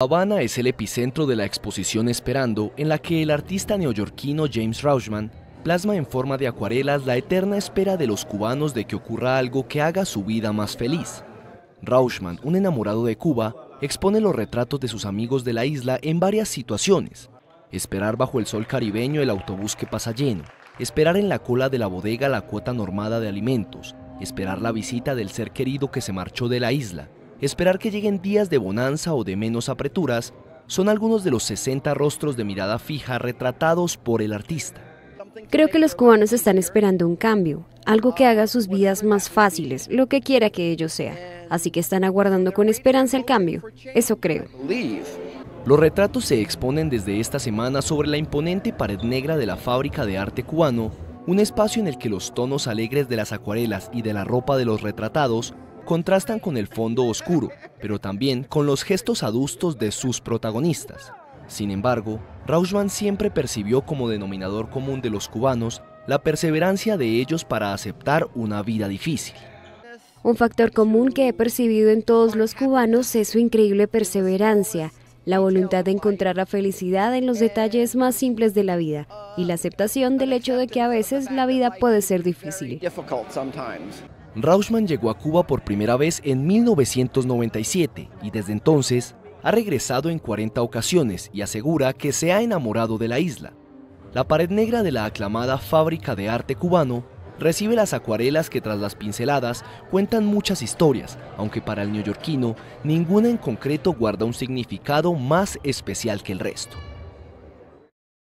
Habana es el epicentro de la exposición Esperando, en la que el artista neoyorquino James Rauschman plasma en forma de acuarelas la eterna espera de los cubanos de que ocurra algo que haga su vida más feliz. Rauschman, un enamorado de Cuba, expone los retratos de sus amigos de la isla en varias situaciones. Esperar bajo el sol caribeño el autobús que pasa lleno, esperar en la cola de la bodega la cuota normada de alimentos, esperar la visita del ser querido que se marchó de la isla, esperar que lleguen días de bonanza o de menos apreturas son algunos de los 60 rostros de mirada fija retratados por el artista. Creo que los cubanos están esperando un cambio, algo que haga sus vidas más fáciles, lo que quiera que ello sea. Así que están aguardando con esperanza el cambio, eso creo. Los retratos se exponen desde esta semana sobre la imponente pared negra de la fábrica de arte cubano, un espacio en el que los tonos alegres de las acuarelas y de la ropa de los retratados contrastan con el fondo oscuro, pero también con los gestos adustos de sus protagonistas. Sin embargo, Rauschman siempre percibió como denominador común de los cubanos la perseverancia de ellos para aceptar una vida difícil. Un factor común que he percibido en todos los cubanos es su increíble perseverancia, la voluntad de encontrar la felicidad en los detalles más simples de la vida y la aceptación del hecho de que a veces la vida puede ser difícil. Rauschman llegó a Cuba por primera vez en 1997 y desde entonces ha regresado en 40 ocasiones y asegura que se ha enamorado de la isla. La pared negra de la aclamada Fábrica de Arte Cubano recibe las acuarelas que tras las pinceladas cuentan muchas historias, aunque para el neoyorquino ninguna en concreto guarda un significado más especial que el resto.